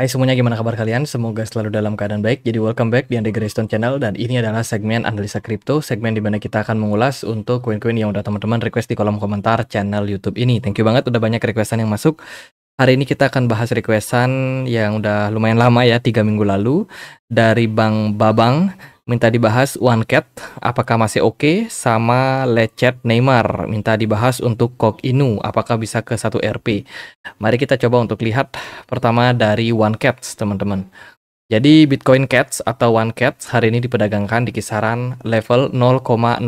Hai semuanya, gimana kabar kalian? Semoga selalu dalam keadaan baik. Jadi welcome back di Andre Greystone Channel dan ini adalah segmen analisa kripto, segmen di mana kita akan mengulas untuk koin-koin yang udah teman-teman request di kolom komentar channel YouTube ini. Thank you banget udah banyak requestan yang masuk. Hari ini kita akan bahas requestan yang udah lumayan lama ya, tiga minggu lalu dari Bang Babang minta dibahas One Cat apakah masih oke okay? sama Lecet Neymar minta dibahas untuk Kok Inu apakah bisa ke satu RP mari kita coba untuk lihat pertama dari One Cat teman-teman jadi Bitcoin Cats atau One Cat hari ini diperdagangkan di kisaran level 0,0015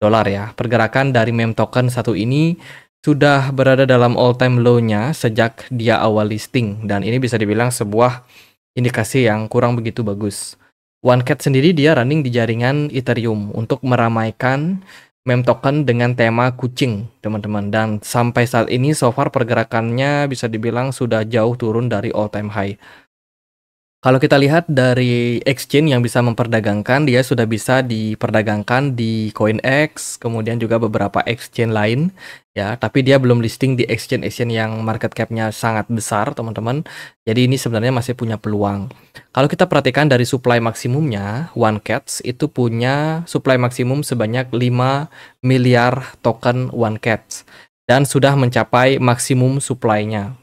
dolar ya pergerakan dari meme token satu ini sudah berada dalam all time low-nya sejak dia awal listing dan ini bisa dibilang sebuah indikasi yang kurang begitu bagus. OneCat sendiri dia running di jaringan Ethereum untuk meramaikan mem token dengan tema kucing, teman-teman. Dan sampai saat ini so far pergerakannya bisa dibilang sudah jauh turun dari all time high. Kalau kita lihat dari exchange yang bisa memperdagangkan, dia sudah bisa diperdagangkan di CoinEx, kemudian juga beberapa exchange lain, ya. Tapi dia belum listing di exchange-exchange yang market cap-nya sangat besar, teman-teman. Jadi ini sebenarnya masih punya peluang. Kalau kita perhatikan dari supply maksimumnya, One OneCats itu punya supply maksimum sebanyak 5 miliar token One OneCats dan sudah mencapai maksimum supply-nya.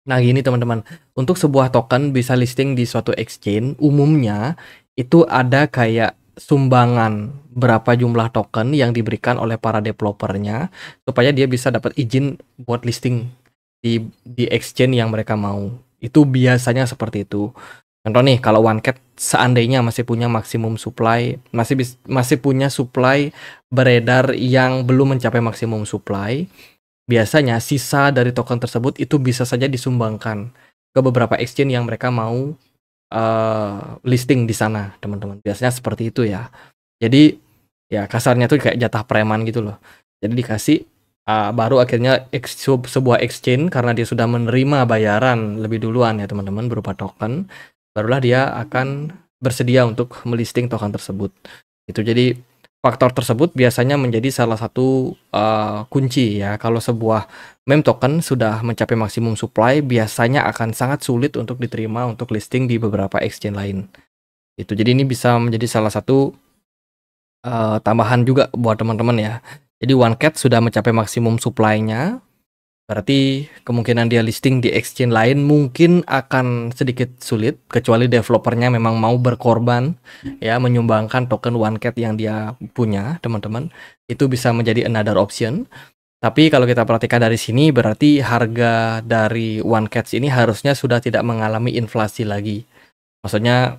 Nah, gini teman-teman, untuk sebuah token bisa listing di suatu exchange, umumnya itu ada kayak sumbangan berapa jumlah token yang diberikan oleh para developernya supaya dia bisa dapat izin buat listing di di exchange yang mereka mau. Itu biasanya seperti itu. Contoh nih kalau OneCat seandainya masih punya maksimum supply, masih masih punya supply beredar yang belum mencapai maksimum supply, biasanya sisa dari token tersebut itu bisa saja disumbangkan ke beberapa exchange yang mereka mau uh, listing di sana, teman-teman. Biasanya seperti itu ya. Jadi ya kasarnya tuh kayak jatah preman gitu loh. Jadi dikasih uh, baru akhirnya sebuah exchange karena dia sudah menerima bayaran lebih duluan ya teman-teman berupa token, barulah dia akan bersedia untuk melisting token tersebut. Itu jadi faktor tersebut biasanya menjadi salah satu uh, kunci ya. Kalau sebuah meme token sudah mencapai maksimum supply, biasanya akan sangat sulit untuk diterima untuk listing di beberapa exchange lain. Itu jadi ini bisa menjadi salah satu uh, tambahan juga buat teman-teman ya. Jadi One Cat sudah mencapai maksimum supply-nya Berarti kemungkinan dia listing di exchange lain mungkin akan sedikit sulit kecuali developernya memang mau berkorban ya menyumbangkan token OneCat yang dia punya, teman-teman. Itu bisa menjadi another option. Tapi kalau kita perhatikan dari sini berarti harga dari OneCat ini harusnya sudah tidak mengalami inflasi lagi. Maksudnya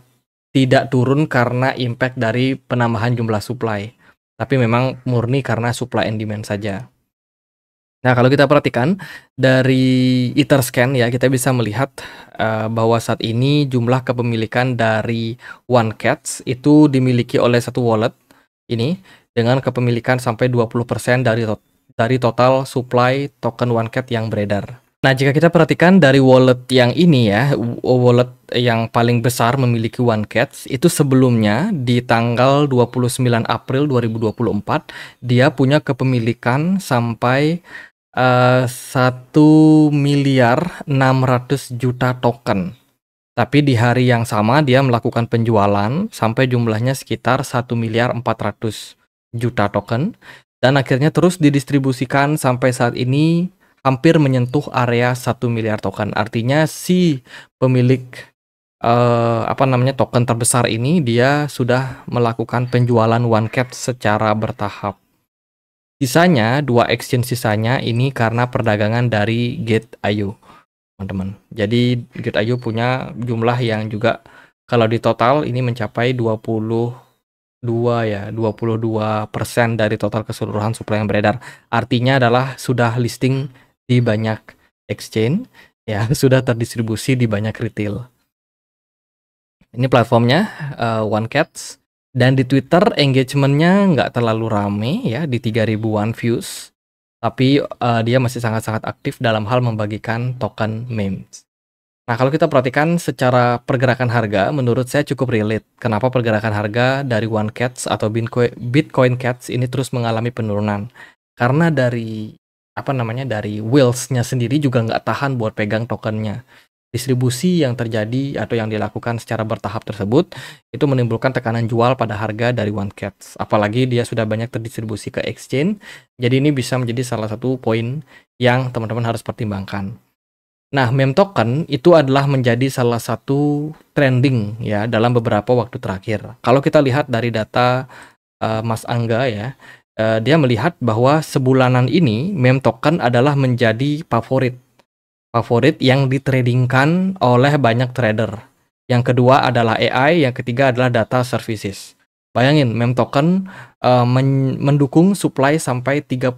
tidak turun karena impact dari penambahan jumlah supply. Tapi memang murni karena supply and demand saja. Nah, kalau kita perhatikan dari Etherscan ya, kita bisa melihat uh, bahwa saat ini jumlah kepemilikan dari OneCats itu dimiliki oleh satu wallet ini dengan kepemilikan sampai 20% dari to dari total supply token OneCat yang beredar. Nah, jika kita perhatikan dari wallet yang ini ya, wallet yang paling besar memiliki OneCat itu sebelumnya di tanggal 29 April 2024 dia punya kepemilikan sampai Eh, satu miliar enam ratus juta token. Tapi di hari yang sama dia melakukan penjualan sampai jumlahnya sekitar satu miliar 400 juta token dan akhirnya terus didistribusikan sampai saat ini hampir menyentuh area satu miliar token. Artinya si pemilik eh, apa namanya token terbesar ini dia sudah melakukan penjualan one cat secara bertahap. Sisanya, dua exchange sisanya ini karena perdagangan dari Gate.io, teman-teman. Jadi Gate.io punya jumlah yang juga kalau di total ini mencapai 22 ya, 22% persen dari total keseluruhan supply yang beredar. Artinya adalah sudah listing di banyak exchange, ya, sudah terdistribusi di banyak retail. Ini platformnya uh, eh, OneCats dan di Twitter engagementnya nggak terlalu rame ya di 3.000 one views. Tapi uh, dia masih sangat-sangat aktif dalam hal membagikan token memes. Nah kalau kita perhatikan secara pergerakan harga menurut saya cukup relate. Kenapa pergerakan harga dari one cats atau Bitcoin Cats ini terus mengalami penurunan. Karena dari apa namanya dari wheelsnya sendiri juga nggak tahan buat pegang tokennya distribusi yang terjadi atau yang dilakukan secara bertahap tersebut itu menimbulkan tekanan jual pada harga dari one cats apalagi dia sudah banyak terdistribusi ke exchange jadi ini bisa menjadi salah satu poin yang teman-teman harus pertimbangkan nah meme token itu adalah menjadi salah satu trending ya dalam beberapa waktu terakhir kalau kita lihat dari data uh, Mas Angga ya eh, dia melihat bahwa sebulanan ini meme token adalah menjadi favorit favorit yang ditradingkan oleh banyak trader. Yang kedua adalah AI, yang ketiga adalah data services. Bayangin, mem token uh, men mendukung supply sampai 38%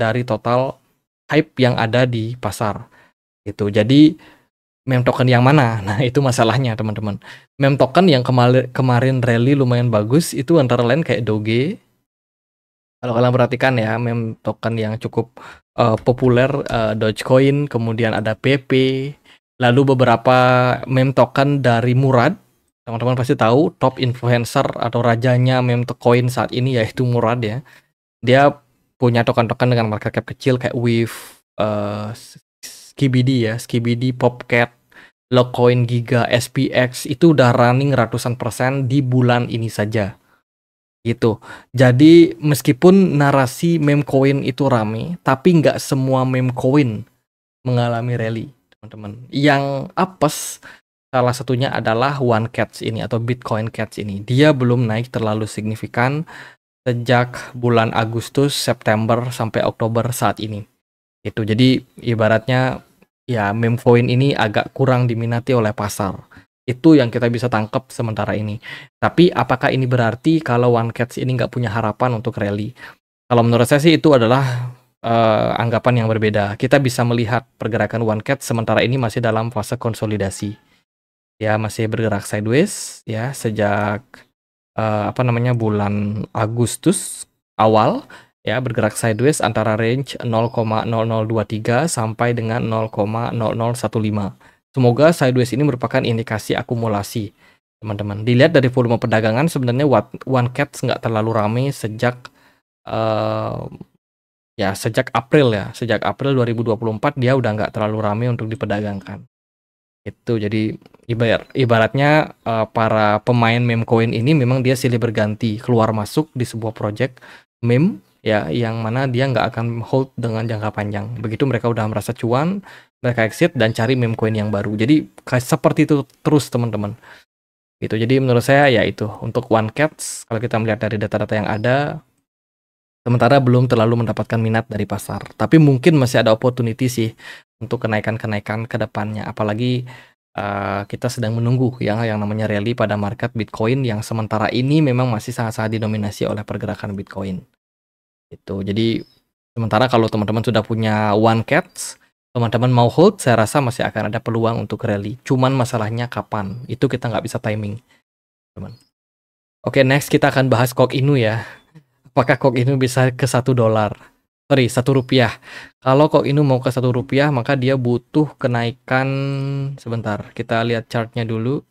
dari total hype yang ada di pasar. Itu. Jadi mem token yang mana? Nah, itu masalahnya, teman-teman. Mem token yang kemarin rally lumayan bagus itu antara lain kayak Doge. Kalau kalian perhatikan ya, mem token yang cukup uh, populer uh, Dogecoin, kemudian ada PP, lalu beberapa meme token dari Murad. Teman-teman pasti tahu top influencer atau rajanya meme token saat ini yaitu Murad ya. Dia punya token-token dengan market cap kecil kayak Wave, uh, eh, Skibidi ya, Skibidi, Popcat, Locoin, Giga, SPX itu udah running ratusan persen di bulan ini saja gitu. Jadi meskipun narasi meme coin itu rame, tapi nggak semua meme coin mengalami rally, teman-teman. Yang apes salah satunya adalah One Cats ini atau Bitcoin Cats ini. Dia belum naik terlalu signifikan sejak bulan Agustus, September sampai Oktober saat ini. Itu jadi ibaratnya ya meme coin ini agak kurang diminati oleh pasar itu yang kita bisa tangkap sementara ini. Tapi apakah ini berarti kalau One Cats ini nggak punya harapan untuk rally? Kalau menurut saya sih itu adalah uh, anggapan yang berbeda. Kita bisa melihat pergerakan One Cat sementara ini masih dalam fase konsolidasi. Ya, masih bergerak sideways ya sejak uh, apa namanya bulan Agustus awal ya bergerak sideways antara range 0,0023 sampai dengan 0,0015 Semoga sideways ini merupakan indikasi akumulasi. Teman-teman, dilihat dari volume perdagangan sebenarnya One cat nggak terlalu rame sejak uh, ya sejak April ya. Sejak April 2024 dia udah nggak terlalu rame untuk diperdagangkan. Itu jadi ibar ibaratnya uh, para pemain meme coin ini memang dia silih berganti keluar masuk di sebuah project meme ya yang mana dia nggak akan hold dengan jangka panjang begitu mereka udah merasa cuan mereka exit dan cari meme coin yang baru. Jadi seperti itu terus teman-teman. Gitu. Jadi menurut saya ya itu untuk one cats kalau kita melihat dari data-data yang ada sementara belum terlalu mendapatkan minat dari pasar. Tapi mungkin masih ada opportunity sih untuk kenaikan-kenaikan ke depannya apalagi Uh, kita sedang menunggu yang yang namanya rally pada market Bitcoin yang sementara ini memang masih sangat-sangat didominasi oleh pergerakan Bitcoin. Itu. Jadi sementara kalau teman-teman sudah punya one cats, teman-teman mau hold, saya rasa masih akan ada peluang untuk rally. Cuman masalahnya kapan, itu kita nggak bisa timing. Teman. Oke, okay, next kita akan bahas Kok Inu ya. Apakah Kok Inu bisa ke satu dolar? Sorry, satu rupiah. Kalau Kok Inu mau ke satu rupiah, maka dia butuh kenaikan. Sebentar, kita lihat chartnya dulu.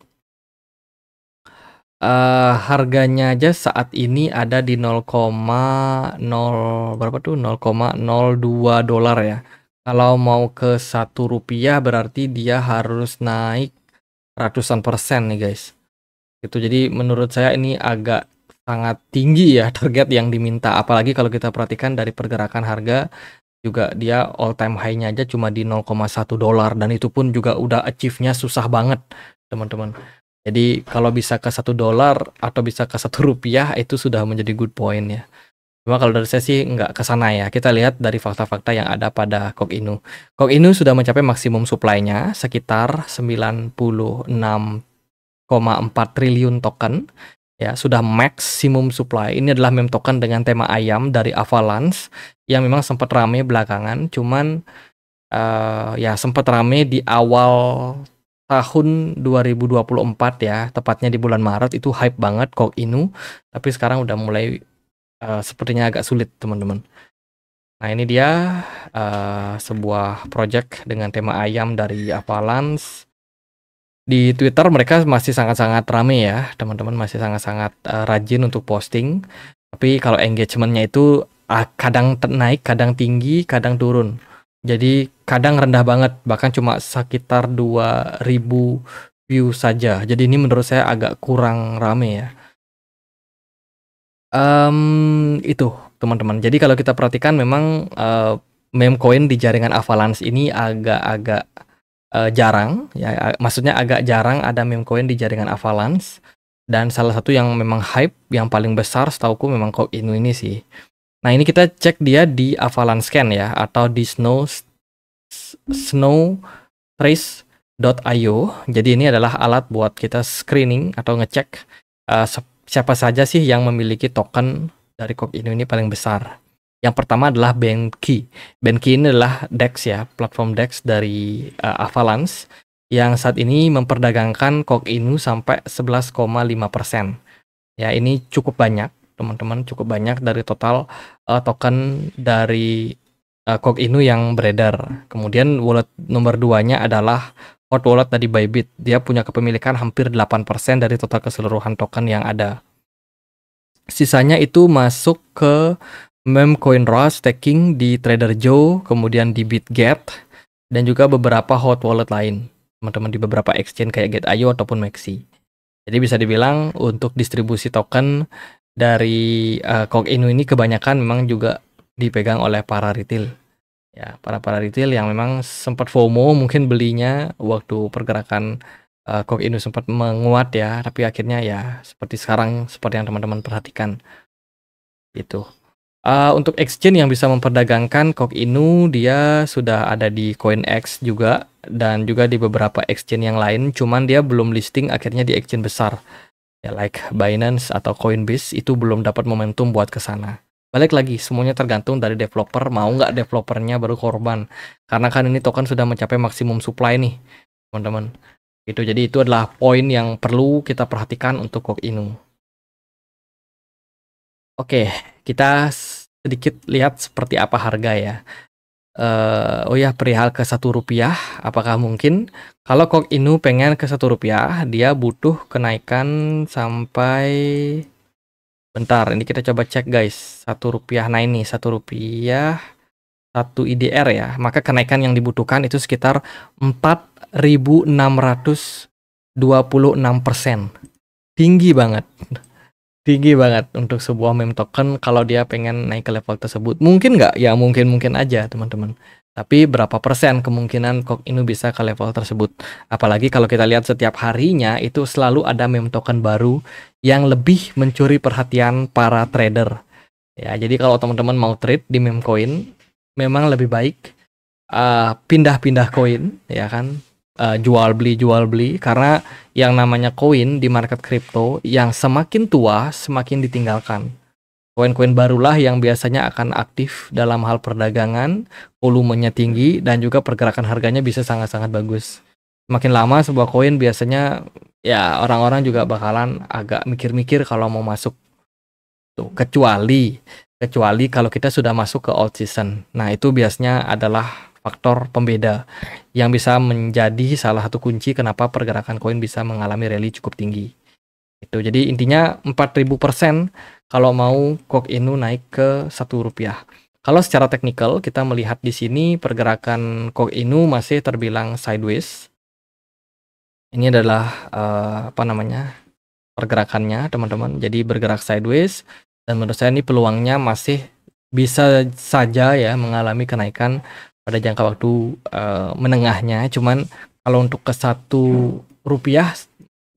Uh, harganya aja saat ini ada di 0,0 berapa tuh 0,02 dolar ya kalau mau ke satu rupiah berarti dia harus naik ratusan persen nih guys. Itu jadi menurut saya ini agak sangat tinggi ya target yang diminta. Apalagi kalau kita perhatikan dari pergerakan harga juga dia all time high-nya aja cuma di 0,1 dolar dan itu pun juga udah achieve-nya susah banget teman-teman. Jadi kalau bisa ke satu dolar atau bisa ke satu rupiah itu sudah menjadi good point ya. Cuma kalau dari saya sih nggak ke ya. Kita lihat dari fakta-fakta yang ada pada Kok Inu. Kok Inu sudah mencapai maksimum supply-nya sekitar 96,4 triliun token. Ya, sudah maksimum supply. Ini adalah meme token dengan tema ayam dari Avalanche yang memang sempat rame belakangan, cuman uh, ya sempat rame di awal tahun 2024 ya, tepatnya di bulan Maret itu hype banget Kok Inu, tapi sekarang udah mulai Eh, sepertinya agak sulit teman-teman. Nah ini dia uh, sebuah project dengan tema ayam dari Avalanche. Di Twitter mereka masih sangat-sangat rame ya teman-teman masih sangat-sangat uh, rajin untuk posting. Tapi kalau engagementnya itu uh, kadang naik, kadang tinggi, kadang turun. Jadi kadang rendah banget bahkan cuma sekitar 2000 view saja. Jadi ini menurut saya agak kurang rame ya Um, itu teman-teman. Jadi kalau kita perhatikan memang uh, meme coin di jaringan Avalanche ini agak-agak uh, jarang ya maksudnya agak jarang ada meme coin di jaringan Avalanche dan salah satu yang memang hype yang paling besar setauku memang coin ini sih. Nah, ini kita cek dia di Avalanche Scan ya atau di Snow Snow Trace .io. Jadi ini adalah alat buat kita screening atau ngecek uh, siapa saja sih yang memiliki token dari Kok ini paling besar? Yang pertama adalah Benki. Benki ini adalah DEX ya, platform DEX dari uh, Avalanche yang saat ini memperdagangkan Kok Inu sampai 11,5%. Ya, ini cukup banyak, teman-teman, cukup banyak dari total uh, token dari uh, Kok Inu yang beredar. Kemudian wallet nomor nya adalah hot wallet tadi Bybit. Dia punya kepemilikan hampir 8% dari total keseluruhan token yang ada. Sisanya itu masuk ke Memcoin Rush staking di Trader Joe, kemudian di BitGet, dan juga beberapa hot wallet lain. Teman-teman di beberapa exchange kayak getio ataupun Maxi. Jadi bisa dibilang untuk distribusi token dari uh, eh, Inu ini kebanyakan memang juga dipegang oleh para retail ya para para retail yang memang sempat FOMO mungkin belinya waktu pergerakan uh, eh, Kok ini sempat menguat ya tapi akhirnya ya seperti sekarang seperti yang teman-teman perhatikan itu uh, eh, untuk exchange yang bisa memperdagangkan Kok Inu dia sudah ada di CoinEx juga dan juga di beberapa exchange yang lain cuman dia belum listing akhirnya di exchange besar ya like Binance atau Coinbase itu belum dapat momentum buat ke sana balik lagi semuanya tergantung dari developer mau nggak developernya baru korban karena kan ini token sudah mencapai maksimum supply nih teman-teman itu jadi itu adalah poin yang perlu kita perhatikan untuk kok inu oke kita sedikit lihat seperti apa harga ya uh, oh ya perihal ke satu rupiah apakah mungkin kalau kok inu pengen ke satu rupiah dia butuh kenaikan sampai Bentar, ini kita coba cek guys. Satu rupiah, nah ini satu rupiah, satu IDR ya. Maka kenaikan yang dibutuhkan itu sekitar 4.626 persen. Tinggi banget. Tinggi banget untuk sebuah meme token kalau dia pengen naik ke level tersebut. Mungkin nggak? Ya mungkin-mungkin aja teman-teman. Tapi berapa persen kemungkinan Kok ini bisa ke level tersebut? Apalagi kalau kita lihat setiap harinya itu selalu ada meme token baru yang lebih mencuri perhatian para trader. Ya, jadi kalau teman-teman mau trade di meme coin, memang lebih baik eh, pindah-pindah uh, pindah -pindah ya kan? Uh, jual beli jual beli karena yang namanya koin di market crypto yang semakin tua semakin ditinggalkan Koin-koin barulah yang biasanya akan aktif dalam hal perdagangan, volumenya tinggi, dan juga pergerakan harganya bisa sangat-sangat bagus. Makin lama sebuah koin biasanya ya orang-orang juga bakalan agak mikir-mikir kalau mau masuk. Tuh, kecuali kecuali kalau kita sudah masuk ke old season. Nah, itu biasanya adalah faktor pembeda yang bisa menjadi salah satu kunci kenapa pergerakan koin bisa mengalami rally cukup tinggi. Itu. Jadi intinya 4000% kalau mau Kok Inu naik ke satu rupiah. Kalau secara teknikal kita melihat di sini pergerakan Kok Inu masih terbilang sideways. Ini adalah uh, apa namanya pergerakannya teman-teman. Jadi bergerak sideways dan menurut saya ini peluangnya masih bisa saja ya mengalami kenaikan pada jangka waktu uh, menengahnya. Cuman kalau untuk ke satu rupiah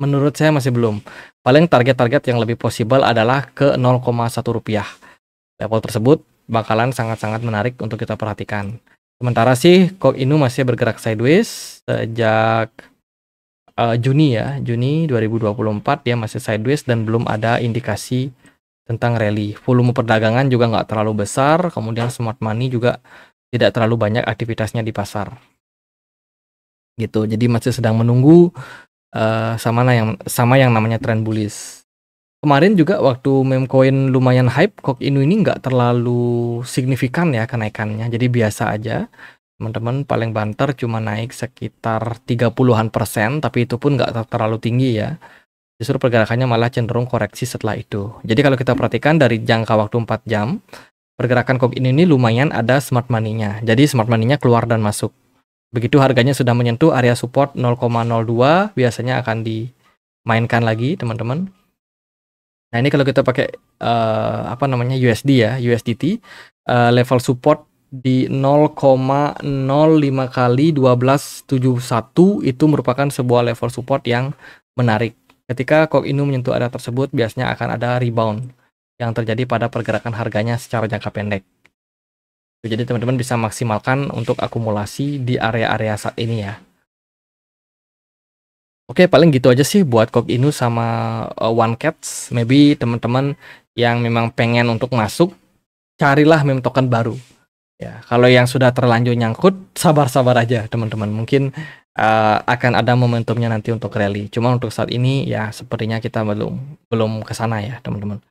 menurut saya masih belum. Paling target-target yang lebih possible adalah ke 0,1 rupiah. Level tersebut bakalan sangat-sangat menarik untuk kita perhatikan. Sementara sih Kok ini masih bergerak sideways sejak uh, Juni ya, Juni 2024 dia masih sideways dan belum ada indikasi tentang rally. Volume perdagangan juga nggak terlalu besar, kemudian smart money juga tidak terlalu banyak aktivitasnya di pasar. Gitu, jadi masih sedang menunggu Eh, sama yang sama yang namanya trend bullish. Kemarin juga waktu memcoin lumayan hype, Kok Inu ini nggak terlalu signifikan ya kenaikannya. Jadi biasa aja. Teman-teman paling banter cuma naik sekitar 30-an persen, tapi itu pun nggak terlalu tinggi ya. Justru pergerakannya malah cenderung koreksi setelah itu. Jadi kalau kita perhatikan dari jangka waktu 4 jam, pergerakan Kok ini ini lumayan ada smart money-nya. Jadi smart money-nya keluar dan masuk Begitu harganya sudah menyentuh area support 0,02, biasanya akan dimainkan lagi, teman-teman. Nah, ini kalau kita pakai uh, apa namanya USD ya, USDT, uh, eh, level support di 0,05 kali 1271 itu merupakan sebuah level support yang menarik. Ketika Kok ini menyentuh area tersebut, biasanya akan ada rebound yang terjadi pada pergerakan harganya secara jangka pendek jadi teman-teman bisa maksimalkan untuk akumulasi di area-area saat ini ya Oke, paling gitu aja sih buat Kok Inu sama uh, One Cats. Maybe teman-teman yang memang pengen untuk masuk, carilah meme token baru. Ya, kalau yang sudah terlanjur nyangkut, sabar-sabar aja teman-teman. Mungkin uh, akan ada momentumnya nanti untuk rally. Cuma untuk saat ini ya sepertinya kita belum belum ke ya, teman-teman.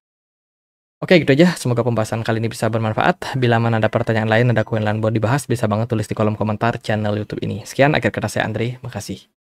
Oke gitu aja, semoga pembahasan kali ini bisa bermanfaat. Bila mana ada pertanyaan lain, ada koin lain buat dibahas, bisa banget tulis di kolom komentar channel YouTube ini. Sekian, akhir kata saya Andri, makasih.